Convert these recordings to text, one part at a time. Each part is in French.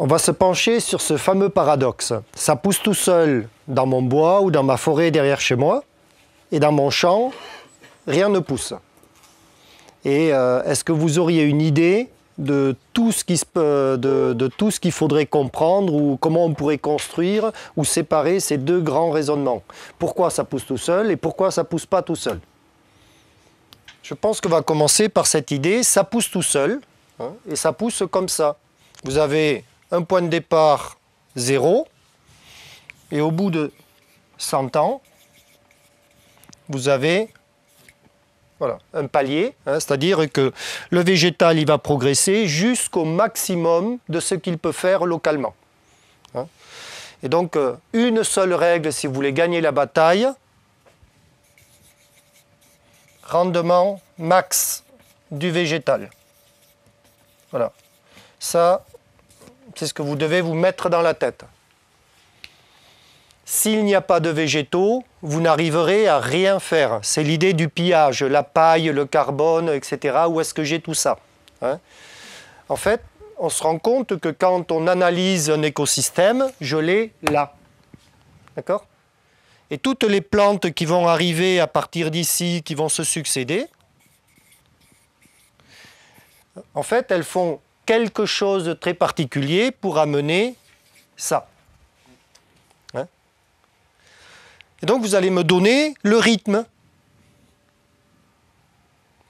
On va se pencher sur ce fameux paradoxe. Ça pousse tout seul dans mon bois ou dans ma forêt derrière chez moi, et dans mon champ, rien ne pousse. Et euh, est-ce que vous auriez une idée de tout ce de qu'il faudrait comprendre ou comment on pourrait construire ou séparer ces deux grands raisonnements Pourquoi ça pousse tout seul et pourquoi ça pousse pas tout seul Je pense qu'on va commencer par cette idée, ça pousse tout seul hein, et ça pousse comme ça. Vous avez un point de départ zéro, et au bout de 100 ans, vous avez voilà, un palier, hein, c'est-à-dire que le végétal il va progresser jusqu'au maximum de ce qu'il peut faire localement. Hein. Et donc, euh, une seule règle si vous voulez gagner la bataille, rendement max du végétal. Voilà. Ça, c'est ce que vous devez vous mettre dans la tête. S'il n'y a pas de végétaux, vous n'arriverez à rien faire. C'est l'idée du pillage, la paille, le carbone, etc. Où est-ce que j'ai tout ça hein En fait, on se rend compte que quand on analyse un écosystème, je l'ai là. D'accord Et toutes les plantes qui vont arriver à partir d'ici, qui vont se succéder, en fait, elles font quelque chose de très particulier pour amener ça. Hein Et donc vous allez me donner le rythme.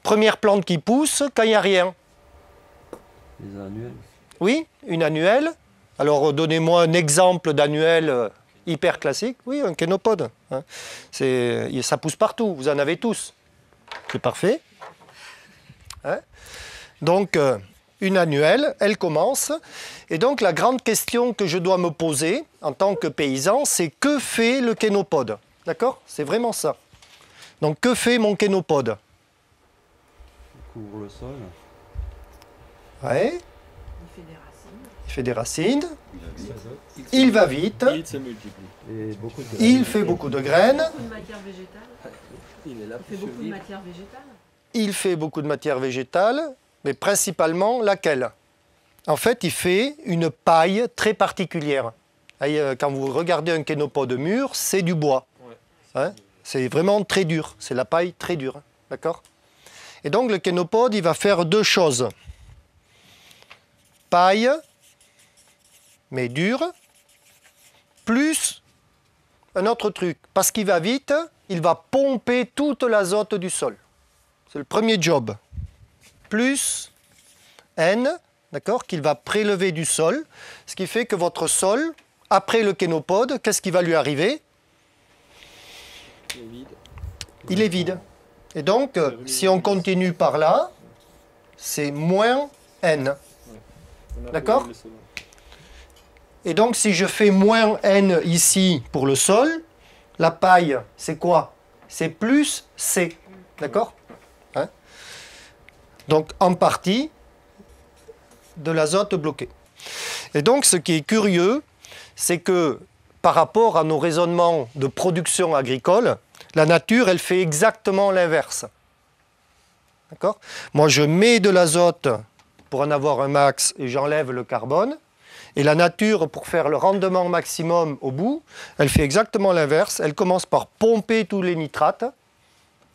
Première plante qui pousse quand il n'y a rien. Les annuelles. Oui, une annuelle. Alors donnez-moi un exemple d'annuelle euh, hyper classique. Oui, un kénopode. Hein. Ça pousse partout, vous en avez tous. C'est parfait. Hein. Donc... Euh, une annuelle, elle commence. Et donc la grande question que je dois me poser en tant que paysan, c'est que fait le kénopode D'accord C'est vraiment ça. Donc que fait mon kénopode Il couvre le sol. Ouais. Il fait des racines. Il fait des racines. Il va vite. Il, se multiplie. beaucoup de il fait beaucoup de graines. Il fait beaucoup de matière végétale. Il fait beaucoup de matière végétale mais principalement laquelle En fait, il fait une paille très particulière. Euh, quand vous regardez un kénopode mur, c'est du bois. Hein c'est vraiment très dur, c'est la paille très dure. Hein. D'accord Et donc le kénopode, il va faire deux choses. Paille, mais dure, plus un autre truc. Parce qu'il va vite, il va pomper toute l'azote du sol. C'est le premier job plus N, d'accord, qu'il va prélever du sol, ce qui fait que votre sol, après le kénopode, qu'est-ce qui va lui arriver Il est vide. Il est vide. Et donc, euh, si on continue par là, c'est moins N. D'accord Et donc, si je fais moins N ici pour le sol, la paille, c'est quoi C'est plus C. D'accord donc en partie de l'azote bloqué. Et donc ce qui est curieux, c'est que par rapport à nos raisonnements de production agricole, la nature, elle fait exactement l'inverse. D'accord Moi, je mets de l'azote pour en avoir un max et j'enlève le carbone. Et la nature, pour faire le rendement maximum au bout, elle fait exactement l'inverse. Elle commence par pomper tous les nitrates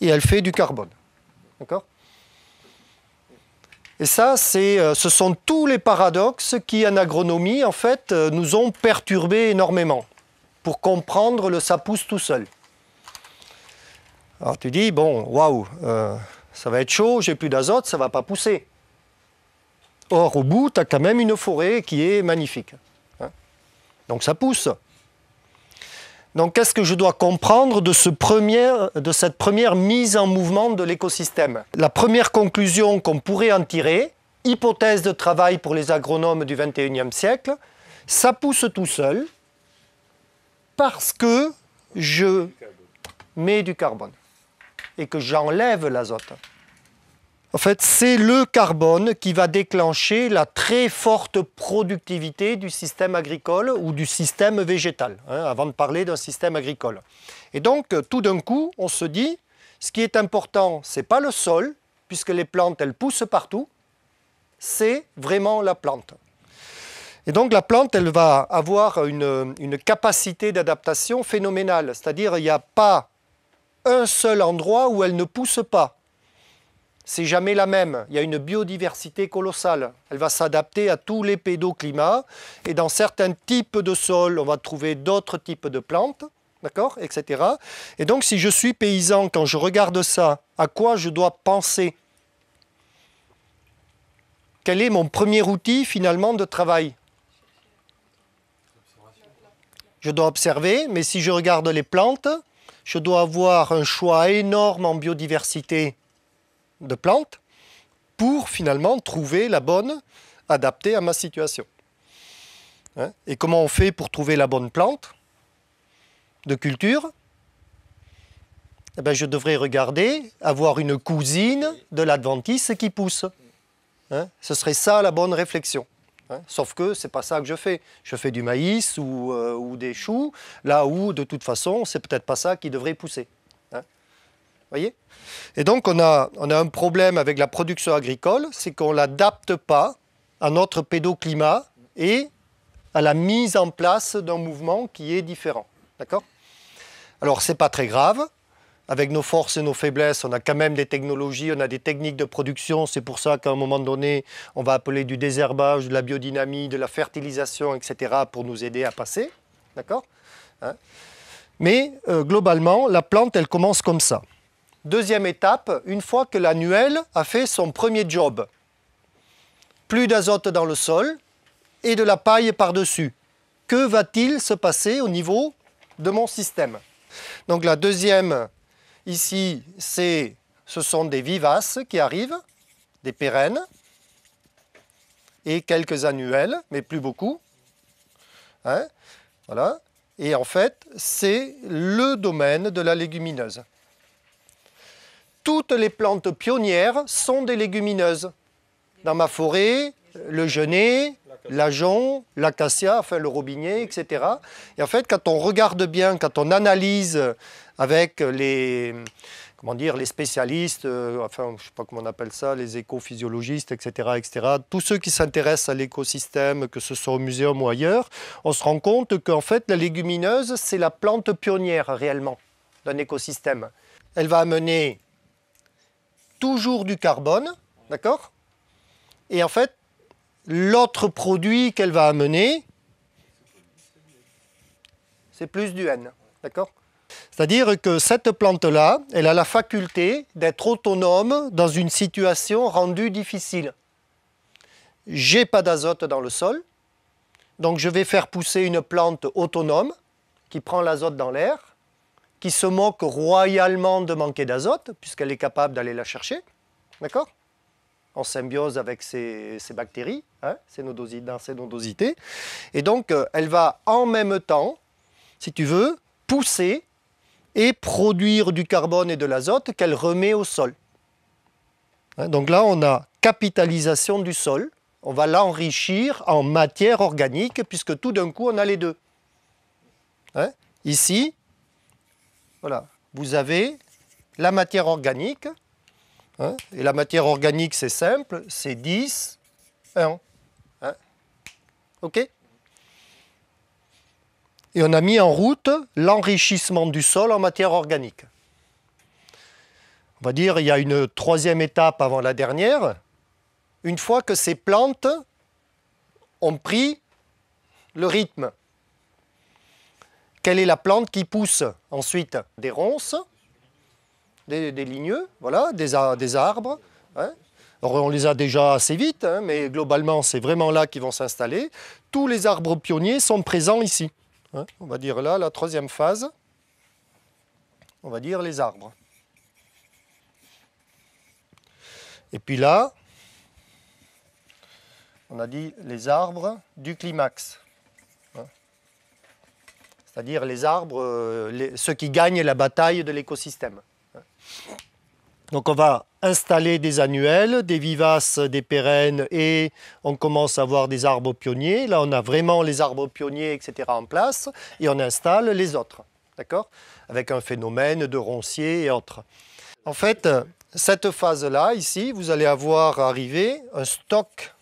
et elle fait du carbone. D'accord et ça, c'est, euh, ce sont tous les paradoxes qui, en agronomie, en fait, euh, nous ont perturbés énormément pour comprendre le ça pousse tout seul. Alors tu dis, bon, waouh, euh, ça va être chaud, j'ai plus d'azote, ça va pas pousser. Or, au bout, tu as quand même une forêt qui est magnifique. Hein. Donc ça pousse. Donc qu'est-ce que je dois comprendre de, de cette première mise en mouvement de l'écosystème La première conclusion qu'on pourrait en tirer, hypothèse de travail pour les agronomes du XXIe siècle, ça pousse tout seul parce que je mets du carbone et que j'enlève l'azote. En fait, c'est le carbone qui va déclencher la très forte productivité du système agricole ou du système végétal, hein, avant de parler d'un système agricole. Et donc, tout d'un coup, on se dit, ce qui est important, ce n'est pas le sol, puisque les plantes, elles poussent partout, c'est vraiment la plante. Et donc la plante, elle va avoir une, une capacité d'adaptation phénoménale, c'est-à-dire il n'y a pas un seul endroit où elle ne pousse pas c'est jamais la même. Il y a une biodiversité colossale. Elle va s'adapter à tous les pédoclimats. Et dans certains types de sols, on va trouver d'autres types de plantes, d'accord Etc. Et donc, si je suis paysan, quand je regarde ça, à quoi je dois penser Quel est mon premier outil, finalement, de travail Je dois observer, mais si je regarde les plantes, je dois avoir un choix énorme en biodiversité de plantes pour finalement trouver la bonne adaptée à ma situation. Hein? Et comment on fait pour trouver la bonne plante de culture eh ben, Je devrais regarder, avoir une cousine de l'adventice qui pousse. Hein? Ce serait ça la bonne réflexion. Hein? Sauf que c'est pas ça que je fais. Je fais du maïs ou, euh, ou des choux, là où de toute façon, c'est peut-être pas ça qui devrait pousser voyez Et donc on a, un problème avec la production agricole, c'est qu'on ne l'adapte pas à notre pédoclimat et à la mise en place d'un mouvement qui est différent. D'accord Alors n'est pas très grave. Avec nos forces et nos faiblesses, on a quand même des technologies, on a des techniques de production. C'est pour ça qu'à un moment donné, on va appeler du désherbage, de la biodynamie, de la fertilisation, etc. pour nous aider à passer. D'accord hein Mais euh, globalement, la plante, elle commence comme ça. Deuxième étape, une fois que l'annuel a fait son premier job. Plus d'azote dans le sol et de la paille par-dessus. Que va-t-il se passer au niveau de mon système Donc la deuxième, ici, c'est, ce sont des vivaces qui arrivent, des pérennes, et quelques annuels, mais plus beaucoup. Hein, voilà. Et en fait, c'est le domaine de la légumineuse toutes les plantes pionnières sont des légumineuses. Dans ma forêt, le genêt, l'ajon, l'acacia, enfin le robinier, etc. Et en fait, quand on regarde bien, quand on analyse avec les, comment dire, les spécialistes, euh, enfin, je ne sais pas comment on appelle ça, les éco-physiologistes, etc., etc., tous ceux qui s'intéressent à l'écosystème, que ce soit au muséum ou ailleurs, on se rend compte qu'en fait, la légumineuse, c'est la plante pionnière réellement d'un écosystème. Elle va amener toujours du carbone, d'accord Et en fait, l'autre produit qu'elle va amener, c'est plus du N, d'accord c'est-à-dire que cette plante-là, elle a la faculté d'être autonome dans une situation rendue difficile. J'ai pas d'azote dans le sol, donc je vais faire pousser une plante autonome qui prend l'azote dans l'air, qui se moque royalement de manquer d'azote, puisqu'elle est capable d'aller la chercher, d'accord En symbiose avec ses, bactéries, dans hein, ses hein, nodosités. Et donc, euh, elle va en même temps, si tu veux, pousser et produire du carbone et de l'azote qu'elle remet au sol. Hein, donc là, on a capitalisation du sol. On va l'enrichir en matière organique, puisque tout d'un coup, on a les deux. Ici, voilà. Vous avez la matière organique. Hein, et la matière organique, c'est simple, c'est 10, 1. Hein. OK et on a mis en route l'enrichissement du sol en matière organique. On va dire il y a une troisième étape avant la dernière. Une fois que ces plantes ont pris le rythme, quelle est la plante qui pousse ensuite Des ronces, des, ligneux, voilà, des, arbres. Hein. on les a déjà assez vite, hein, mais globalement, c'est vraiment là qu'ils vont s'installer. Tous les arbres pionniers sont présents ici. Hein. On va dire là, la troisième phase, on va dire les arbres. Et puis là, on a dit les arbres du climax c'est-à-dire les arbres, euh, ceux qui gagnent la bataille de l'écosystème. Donc on va installer des annuels, des vivaces, des pérennes et on commence à avoir des arbres pionniers. Là, on a vraiment les arbres pionniers, etc. en place et on installe les autres, d'accord Avec un phénomène de roncier et autres. En fait, cette phase-là, ici, vous allez avoir arrivé un stock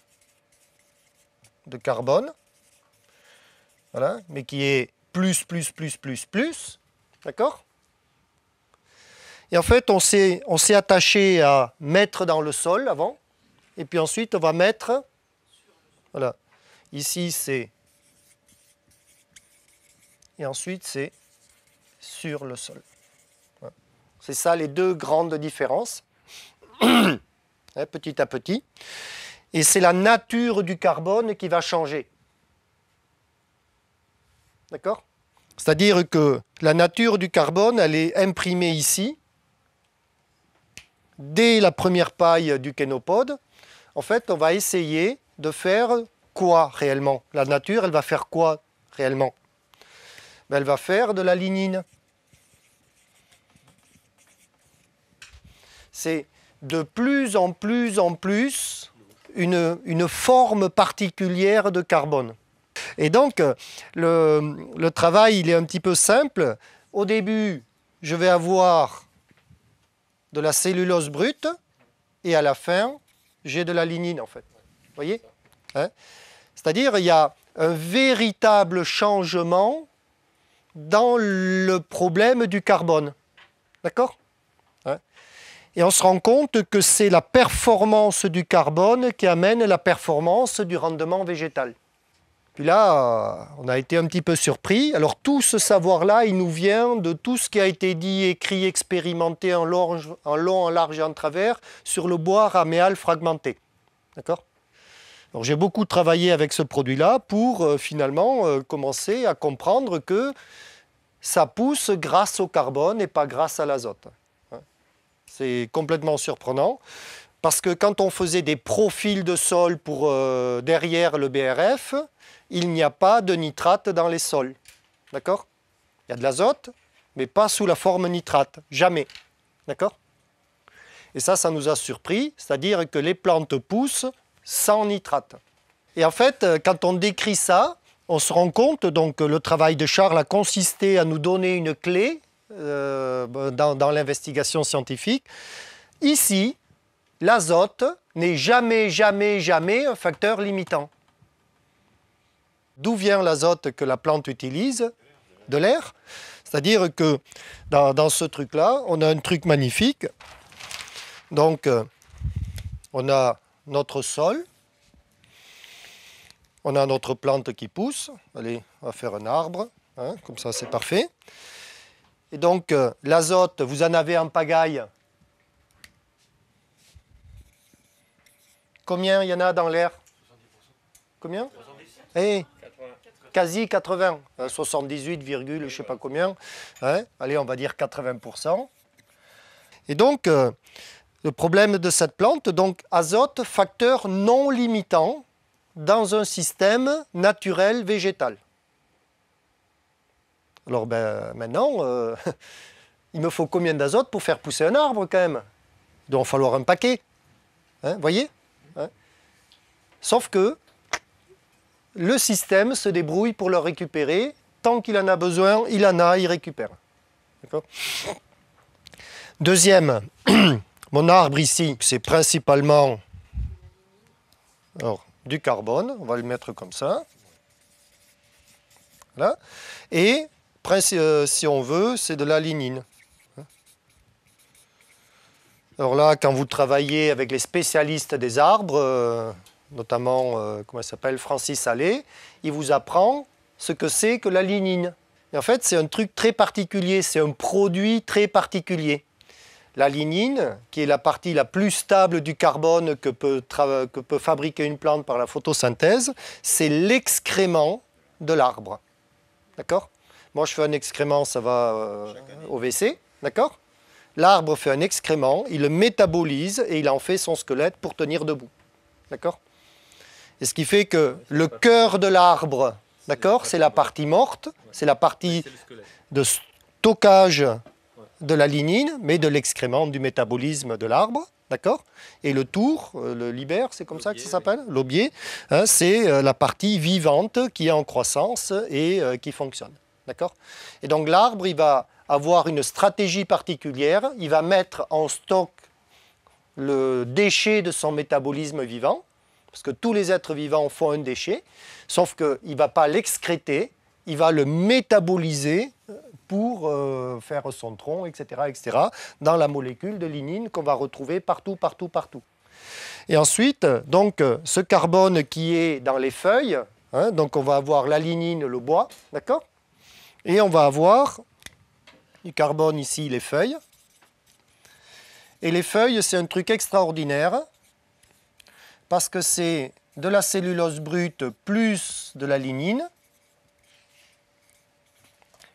de carbone, voilà, mais qui est plus, plus, plus, plus, plus. D'accord Et en fait, on s'est, on s'est attaché à mettre dans le sol avant, et puis ensuite, on va mettre. Voilà. Ici, c'est. Et ensuite, c'est sur le sol. C'est ça les deux grandes différences, eh, petit à petit. Et c'est la nature du carbone qui va changer. D'accord C'est-à-dire que la nature du carbone, elle est imprimée ici, dès la première paille du kénopode. En fait, on va essayer de faire quoi réellement La nature, elle va faire quoi réellement ben, Elle va faire de la lignine. C'est de plus en plus en plus une forme particulière de carbone. Et donc, euh, le, travail, il est un petit peu simple. Au début, je vais avoir de la cellulose brute et à la fin, j'ai de la lignine en fait. Vous voyez hein C'est-à-dire, il y a un véritable changement dans le problème du carbone. D'accord hein Et on se rend compte que c'est la performance du carbone qui amène la performance du rendement végétal. Puis là, on a été un petit peu surpris. Alors tout ce savoir-là, il nous vient de tout ce qui a été dit, écrit, expérimenté en long, en, en large et en travers sur le bois raméal fragmenté. D'accord j'ai beaucoup travaillé avec ce produit-là pour euh, finalement euh, commencer à comprendre que ça pousse grâce au carbone et pas grâce à l'azote. Hein C'est complètement surprenant. Parce que quand on faisait des profils de sol pour, euh, derrière le BRF, il n'y a pas de nitrate dans les sols. D'accord Il y a de l'azote, mais pas sous la forme nitrate. Jamais. D'accord Et ça, ça nous a surpris, c'est-à-dire que les plantes poussent sans nitrate. Et en fait, euh, quand on décrit ça, on se rend compte, donc le travail de Charles a consisté à nous donner une clé euh, ben, dans l'investigation scientifique. Ici, l'azote n'est jamais, jamais, jamais un facteur limitant. D'où vient l'azote que la plante utilise De l'air. C'est-à-dire que dans, ce truc-là, on a un truc magnifique. Donc, euh, on a notre sol, on a notre plante qui pousse. Allez, on va faire un arbre, hein, comme ça c'est parfait. Et donc, euh, l'azote, vous en avez en pagaille Combien il y en a dans l'air 70%. Combien Eh, quasi 80, 78, euh, je ne sais pas combien. Allez, on va dire 80%. Et donc, euh, le problème de cette plante, donc azote, facteur non limitant dans un système naturel végétal. Alors ben, maintenant, euh, il me faut combien d'azote pour faire pousser un arbre quand même Il doit falloir un paquet. Hein, voyez Sauf que le système se débrouille pour le récupérer. Tant qu'il en a besoin, il en a, il récupère. Deuxième, mon arbre ici, c'est principalement du carbone. On va le mettre comme ça. Et euh, si on veut, c'est de la lignine. Alors là, quand vous travaillez avec les spécialistes des arbres, euh, notamment, euh, comment comment s'appelle, Francis Allais, il vous apprend ce que c'est que la lignine. en fait, c'est un truc très particulier, c'est un produit très particulier. La lignine, qui est la partie la plus stable du carbone que peut, fabriquer une plante par la photosynthèse, c'est l'excrément de l'arbre. D'accord Moi, je fais un excrément, ça va euh, au WC. D'accord L'arbre fait un excrément, il le métabolise et il en fait son squelette pour tenir debout. D'accord et ce qui fait que le cœur de l'arbre, d'accord, c'est la partie morte, c'est la partie de stockage de la lignine, mais de l'excrément du métabolisme de l'arbre. D'accord Et le tour, euh, le libère, c'est comme ça que ça s'appelle L'aubier, hein, c'est euh, la partie vivante qui est en croissance et euh, qui fonctionne. D'accord Et donc l'arbre, il va avoir une stratégie particulière, il va mettre en stock le déchet de son métabolisme vivant, parce que tous les êtres vivants font un déchet, sauf qu'il ne va pas l'excréter, il va le métaboliser euh, pour euh, faire son tronc, etc., etc., dans la molécule de lignine qu'on va retrouver partout, partout, partout. Et ensuite, donc, euh, ce carbone qui est dans les feuilles, hein, donc on va avoir la lignine, le bois, d'accord Et on va avoir du carbone ici, les feuilles. Et les feuilles, c'est un truc extraordinaire parce que c'est de la cellulose brute plus de la lignine,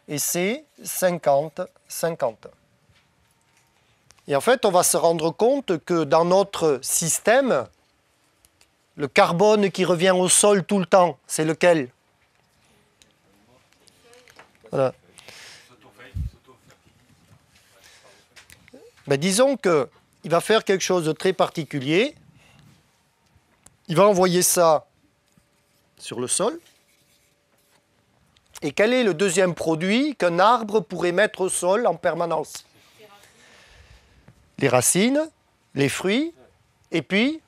et c'est 50-50. Et en fait, on va se rendre compte que dans notre système, le carbone qui revient au sol tout le temps, c'est lequel voilà. Ben, disons qu'il va faire quelque chose de très particulier. Il va envoyer ça sur le sol. Et quel est le deuxième produit qu'un arbre pourrait mettre au sol en permanence Les racines, les fruits, et puis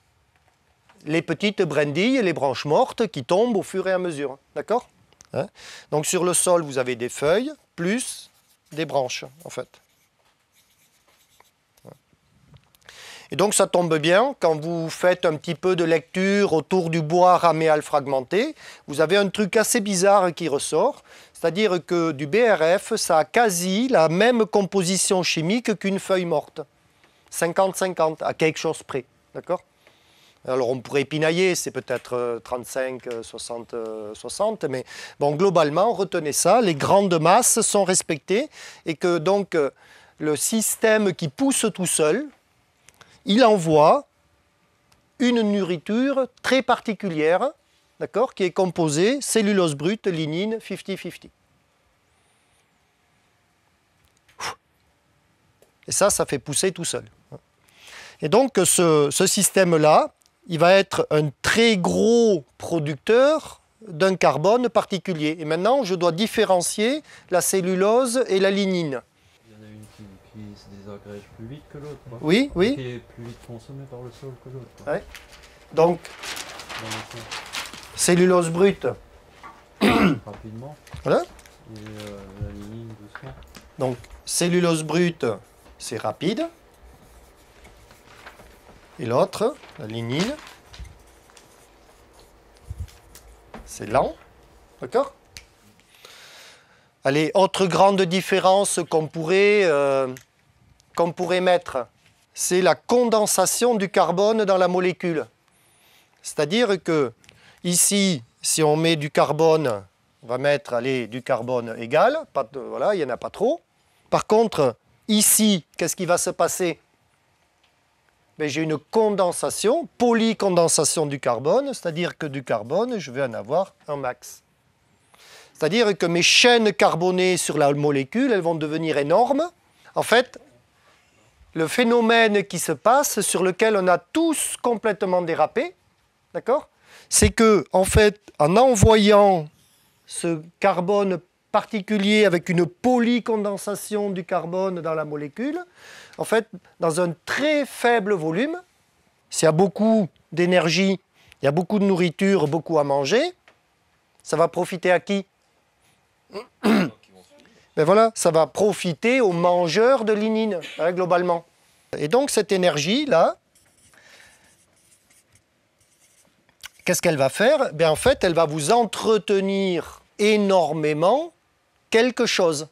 les petites brindilles les branches mortes qui tombent au fur et à mesure. D'accord hein Donc sur le sol, vous avez des feuilles plus des branches, en fait. Et donc ça tombe bien, quand vous faites un petit peu de lecture autour du bois raméal fragmenté, vous avez un truc assez bizarre qui ressort, c'est-à-dire que du BRF, ça a quasi la même composition chimique qu'une feuille morte. 50-50, à quelque chose près, d'accord alors on pourrait épinailler, c'est peut-être 35, 60, 60, mais bon, globalement, retenez ça, les grandes masses sont respectées et que donc euh, le système qui pousse tout seul, il envoie une nourriture très particulière, d'accord, qui est composée cellulose brute, lignine, 50-50. Et ça, ça fait pousser tout seul. Et donc, ce, système-là, il va être un très gros producteur d'un carbone particulier. Et maintenant, je dois différencier la cellulose et la lignine. Il y en a une qui agrège plus vite que l'autre. Oui, oui. Qui est plus vite consommé par le sol que l'autre. Ouais. Donc, cellulose brute. Rapidement. Voilà. Et euh, la lignine Donc, cellulose brute, c'est rapide. Et l'autre, la lignine, c'est lent. D'accord Allez, autre grande différence qu'on pourrait euh, qu'on pourrait mettre, c'est la condensation du carbone dans la molécule. C'est-à-dire que ici, si on met du carbone, on va mettre allez, du carbone égal, voilà, il n'y en a pas trop. Par contre, ici, qu'est-ce qui va se passer ben, J'ai une condensation, polycondensation du carbone, c'est-à-dire que du carbone, je vais en avoir un max. C'est-à-dire que mes chaînes carbonées sur la molécule, elles vont devenir énormes. En fait, le phénomène qui se passe, sur lequel on a tous complètement dérapé, d'accord C'est que, en fait, en envoyant ce carbone particulier avec une polycondensation du carbone dans la molécule, en fait, dans un très faible volume, s'il y a beaucoup d'énergie, il y a beaucoup de nourriture, beaucoup à manger, ça va profiter à qui ben voilà, ça va profiter aux mangeurs de lignine, hein, globalement. Et donc cette énergie-là, qu'est-ce qu'elle va faire ben, En fait, elle va vous entretenir énormément quelque chose.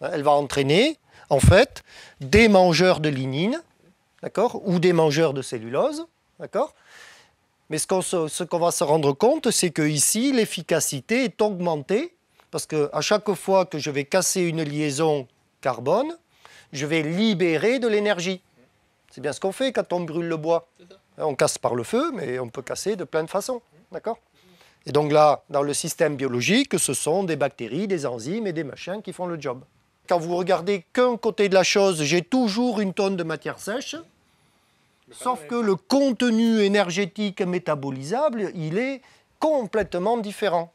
Hein, elle va entraîner, en fait, des mangeurs de lignine, d'accord Ou des mangeurs de cellulose, d'accord Mais ce qu'on va se rendre compte, c'est que ici, l'efficacité est augmentée parce qu'à chaque fois que je vais casser une liaison carbone, je vais libérer de l'énergie. C'est bien ce qu'on fait quand on brûle le bois. On casse par le feu, mais on peut casser de plein de façons. D'accord Et donc là, dans le système biologique, ce sont des bactéries, des enzymes et des machins qui font le job. Quand vous regardez qu'un côté de la chose, j'ai toujours une tonne de matière sèche, sauf que le contenu énergétique métabolisable, il est complètement différent.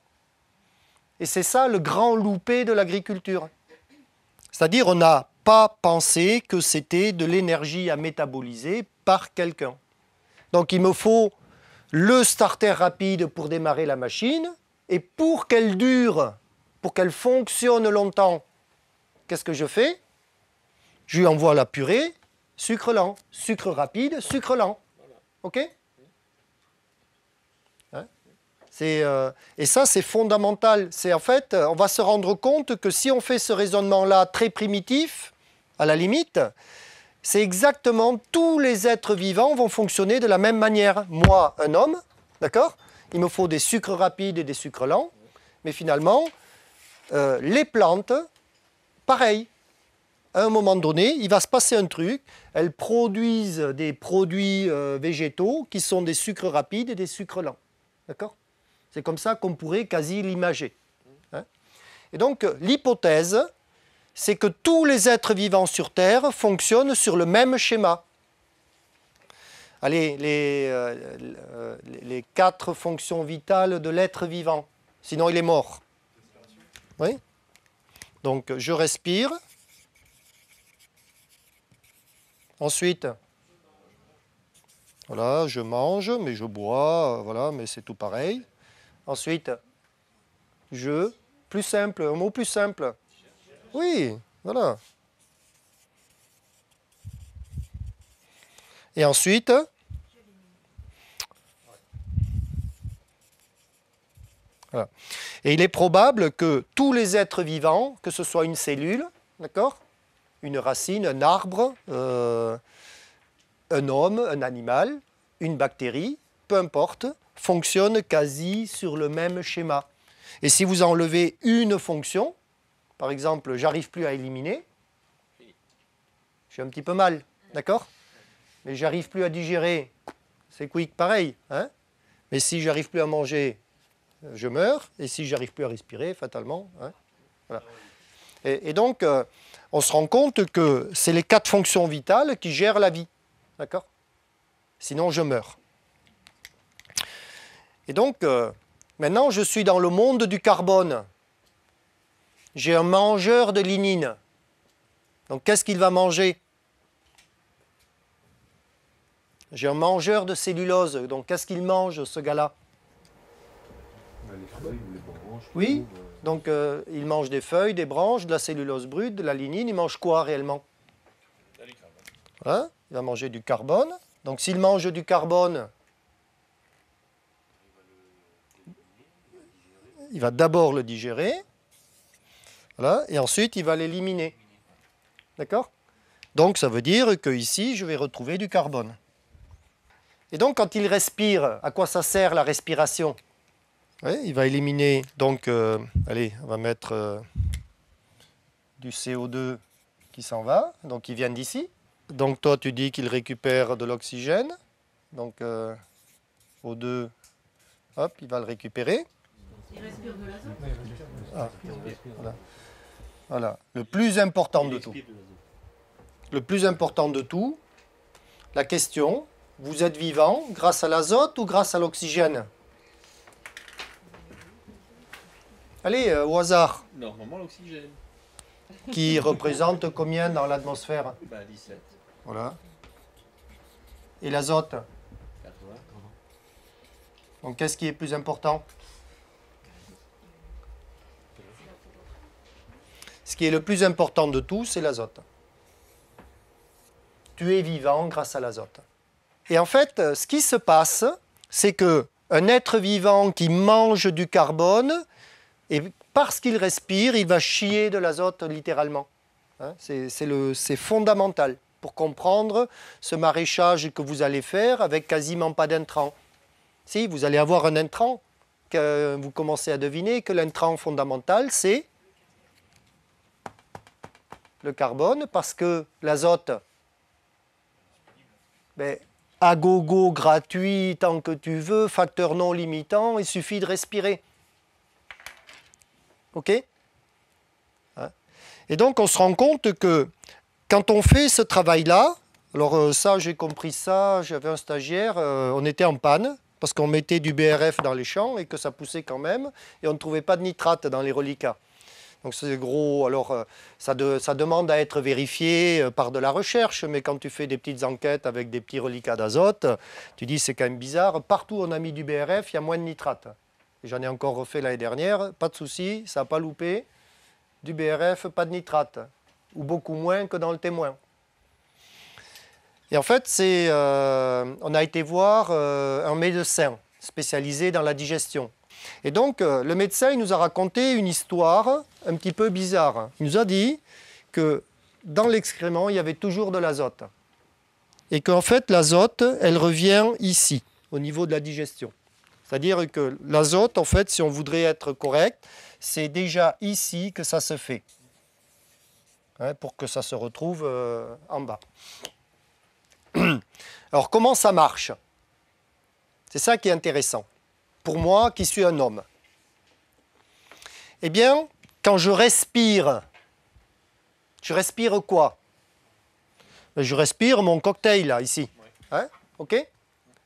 Et c'est ça le grand loupé de l'agriculture. C'est-à-dire on n'a pas pensé que c'était de l'énergie à métaboliser par quelqu'un. Donc il me faut le starter rapide pour démarrer la machine, et pour qu'elle dure, pour qu'elle fonctionne longtemps, qu'est-ce que je fais Je lui envoie la purée, sucre lent, sucre rapide, sucre lent. OK euh, et ça, c'est fondamental. C'est en fait, on va se rendre compte que si on fait ce raisonnement-là très primitif, à la limite, c'est exactement tous les êtres vivants vont fonctionner de la même manière. Moi, un homme, d'accord Il me faut des sucres rapides et des sucres lents. Mais finalement, euh, les plantes, pareil. À un moment donné, il va se passer un truc. Elles produisent des produits euh, végétaux qui sont des sucres rapides et des sucres lents. D'accord c'est comme ça qu'on pourrait quasi l'imager. Hein. Et donc l'hypothèse, c'est que tous les êtres vivants sur Terre fonctionnent sur le même schéma. Allez, les, euh, les quatre fonctions vitales de l'être vivant, sinon il est mort. Oui Donc je respire. Ensuite, voilà, je mange, mais je bois, voilà, mais c'est tout pareil. Ensuite, je, plus simple, un mot plus simple. Oui, voilà. Et ensuite, Et il est probable que tous les êtres vivants, que ce soit une cellule, d'accord, une racine, un arbre, euh, un homme, un animal, une bactérie, peu importe, fonctionne quasi sur le même schéma. Et si vous enlevez une fonction, par exemple, j'arrive plus à éliminer, je suis un petit peu mal, d'accord Mais j'arrive plus à digérer, c'est quick pareil. Hein Mais si j'arrive plus à manger, je meurs. Et si j'arrive plus à respirer, fatalement. Hein voilà. et, donc, euh, on se rend compte que c'est les quatre fonctions vitales qui gèrent la vie, d'accord Sinon, je meurs. Et donc, euh, maintenant, je suis dans le monde du carbone. J'ai un mangeur de lignine. Donc, qu'est-ce qu'il va manger J'ai un mangeur de cellulose. Donc, qu'est-ce qu'il mange, ce gars-là Oui, donc euh, il mange des feuilles, des branches, de la cellulose brute, de la lignine. Il mange quoi réellement hein Il va manger du carbone. Donc, s'il mange du carbone, il va d'abord le digérer, et ensuite il va l'éliminer. D'accord Donc ça veut dire qu'ici, je vais retrouver du carbone. Et donc quand il respire, à quoi ça sert la respiration Il va éliminer, donc, euh, allez, on va mettre euh, du CO2 qui s'en va, donc il vient d'ici. Donc toi, tu dis qu'il récupère de l'oxygène, donc euh, O2, hop, il va le récupérer. Il respire de l'azote voilà. voilà. Le plus important de tout. Le plus important de tout, la question, vous êtes vivant grâce à l'azote ou grâce à l'oxygène Allez, euh, au hasard. Normalement, l'oxygène. Qui représente combien dans l'atmosphère 17. Bah, voilà. Et l'azote Donc, qu'est-ce qui est plus important Ce qui est le plus important de tout, c'est l'azote. Tu es vivant grâce à l'azote. Et en fait, euh, ce qui se passe, c'est que un être vivant qui mange du carbone, et parce qu'il respire, il va chier de l'azote littéralement. Hein, c'est fondamental pour comprendre ce maraîchage que vous allez faire avec quasiment pas d'intrants. Si, vous allez avoir un intrant, que vous commencez à deviner que l'intrant fondamental, c'est le carbone parce que l'azote, ben, à gogo, gratuit, tant que tu veux, facteur non limitant, il suffit de respirer. OK hein Et donc, on se rend compte que quand on fait ce travail-là, alors euh, ça, j'ai compris ça, j'avais un stagiaire, euh, on était en panne, parce qu'on mettait du BRF dans les champs et que ça poussait quand même, et on ne trouvait pas de nitrate dans les reliquats. Donc c'est gros. Alors euh, ça, demande à être vérifié euh, par de la recherche, mais quand tu fais des petites enquêtes avec des petits reliquats d'azote, tu dis c'est quand même bizarre. Partout on a mis du BRF, il y a moins de nitrate. J'en ai encore refait l'année dernière, pas de souci, ça n'a pas loupé. Du BRF, pas de nitrate, ou beaucoup moins que dans le témoin. Et en fait, euh, on a été voir un médecin spécialisé dans la digestion. Et donc, euh, le médecin, nous a raconté une histoire un petit peu bizarre. Il nous a dit que dans l'excrément, il y avait toujours de l'azote. Et qu'en fait, l'azote, elle revient ici, au niveau de la digestion. C'est-à-dire que l'azote, en fait, si on voudrait être correct, c'est déjà ici que ça se fait, hein, pour que ça se retrouve euh, en bas. Alors, comment ça marche C'est ça qui est intéressant pour moi qui suis un homme Eh bien, quand je respire, je respire quoi ben, Je respire mon cocktail, là, ici. Hein OK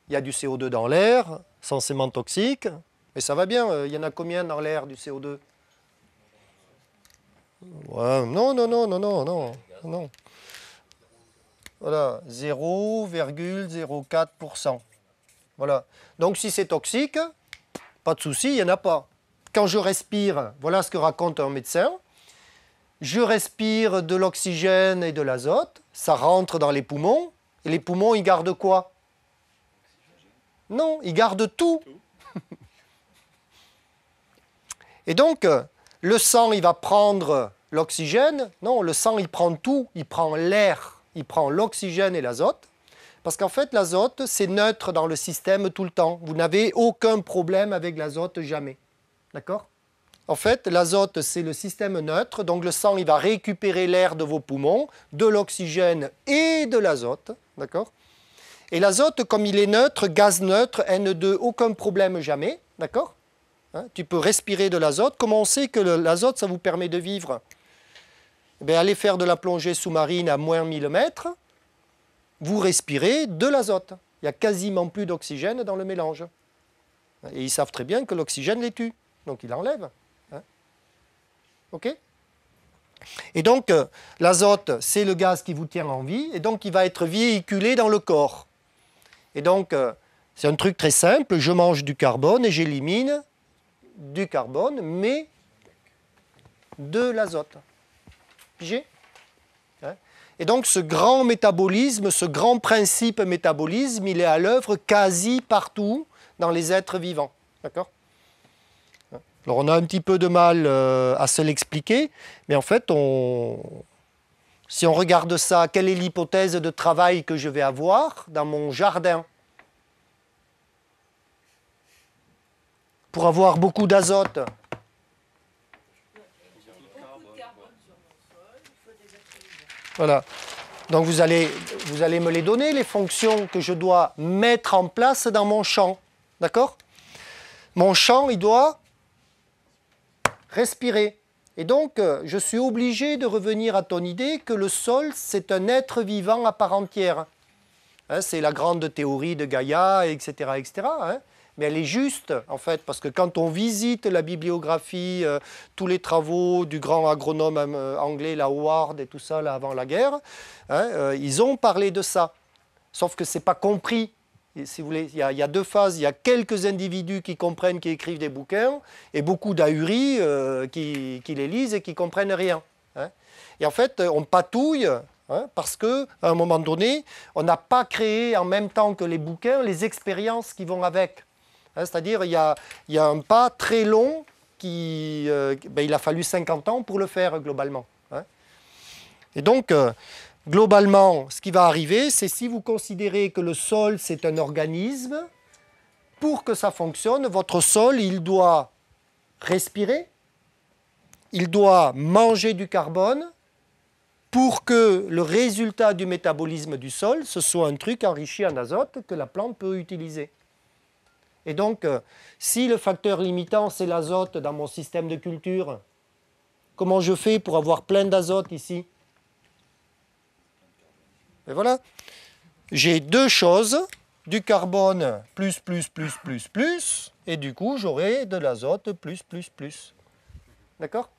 Il y a du CO2 dans l'air, censément toxique, mais ça va bien. Euh, il y en a combien dans l'air du CO2 Non, non, non, non, non, non, non. Voilà, 0,04%. Voilà. Donc si c'est toxique, pas de souci, il n'y en a pas. Quand je respire, voilà ce que raconte un médecin, je respire de l'oxygène et de l'azote, ça rentre dans les poumons, et les poumons, ils gardent quoi Non, ils gardent tout. et donc, le sang, il va prendre l'oxygène. Non, le sang, il prend tout. Il prend l'air, il prend l'oxygène et l'azote. Parce qu'en fait, l'azote, c'est neutre dans le système tout le temps. Vous n'avez aucun problème avec l'azote, jamais. D'accord en fait, l'azote, c'est le système neutre, donc le sang, il va récupérer l'air de vos poumons, de l'oxygène et de l'azote, d'accord Et l'azote, comme il est neutre, gaz neutre, N2, aucun problème jamais, d'accord hein, Tu peux respirer de l'azote. Comment on sait que l'azote, ça vous permet de vivre eh Allez faire de la plongée sous-marine à moins 1000 mètres, vous respirez de l'azote. Il n'y a quasiment plus d'oxygène dans le mélange. Et ils savent très bien que l'oxygène les tue. Donc ils l'enlèvent. Hein. OK Et donc, euh, l'azote, c'est le gaz qui vous tient en vie, et donc il va être véhiculé dans le corps. Et donc, euh, c'est un truc très simple, je mange du carbone et j'élimine du carbone, mais de l'azote. J'ai... Et donc ce grand métabolisme, ce grand principe métabolisme, il est à l'œuvre quasi partout dans les êtres vivants. D'accord Alors on a un petit peu de mal euh, à se l'expliquer, mais en fait, si on regarde ça, quelle est l'hypothèse de travail que je vais avoir dans mon jardin Pour avoir beaucoup d'azote, Voilà. Donc vous allez, me les donner, les fonctions que je dois mettre en place dans mon champ. D'accord Mon champ, il doit respirer. Et donc, euh, je suis obligé de revenir à ton idée que le sol, c'est un être vivant à part entière. Hein, c'est la grande théorie de Gaïa, etc. etc mais elle est juste, en fait, parce que quand on visite la bibliographie, euh, tous les travaux du grand agronome euh, anglais, la Howard et tout ça, avant la guerre, hein, euh, ils ont parlé de ça. Sauf que ce n'est pas compris. voulez, il y, a deux phases. Il y a quelques individus qui comprennent, qui écrivent des bouquins, et beaucoup d'ahuris qui, les lisent et qui comprennent rien. Hein. Et en fait, on patouille hein, parce qu'à un moment donné, on n'a pas créé en même temps que les bouquins les expériences qui vont avec. Hein, c'est-à-dire, il y a, un pas très long qui. Euh, ben, il a fallu 50 ans pour le faire, globalement. Hein. Et donc. Euh, globalement, ce qui va arriver, c'est si vous considérez que le sol, c'est un organisme, pour que ça fonctionne, votre sol, il doit respirer, il doit manger du carbone, pour que le résultat du métabolisme du sol, ce soit un truc enrichi en azote que la plante peut utiliser. Et donc, euh, si le facteur limitant, c'est l'azote dans mon système de culture, comment je fais pour avoir plein d'azote ici Et voilà. J'ai deux choses, du carbone plus, plus, plus, plus, plus, et du coup, j'aurai de l'azote plus, plus, plus. D'accord